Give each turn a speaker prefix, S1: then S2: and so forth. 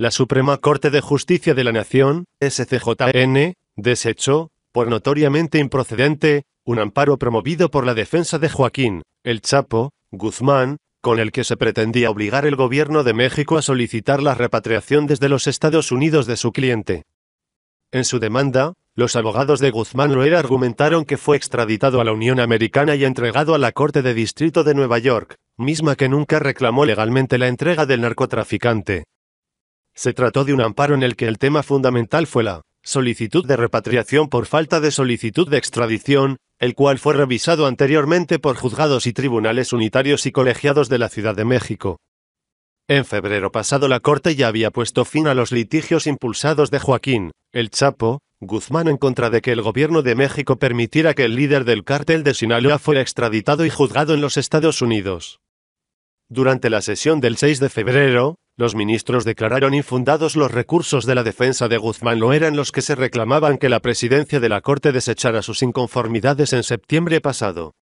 S1: La Suprema Corte de Justicia de la Nación, SCJN, desechó, por notoriamente improcedente, un amparo promovido por la defensa de Joaquín, el Chapo, Guzmán, con el que se pretendía obligar el gobierno de México a solicitar la repatriación desde los Estados Unidos de su cliente. En su demanda, los abogados de Guzmán Roer argumentaron que fue extraditado a la Unión Americana y entregado a la Corte de Distrito de Nueva York, misma que nunca reclamó legalmente la entrega del narcotraficante. Se trató de un amparo en el que el tema fundamental fue la solicitud de repatriación por falta de solicitud de extradición, el cual fue revisado anteriormente por juzgados y tribunales unitarios y colegiados de la Ciudad de México. En febrero pasado la Corte ya había puesto fin a los litigios impulsados de Joaquín, el Chapo, Guzmán en contra de que el gobierno de México permitiera que el líder del cártel de Sinaloa fuera extraditado y juzgado en los Estados Unidos. Durante la sesión del 6 de febrero, los ministros declararon infundados los recursos de la defensa de Guzmán. No eran los que se reclamaban que la presidencia de la Corte desechara sus inconformidades en septiembre pasado.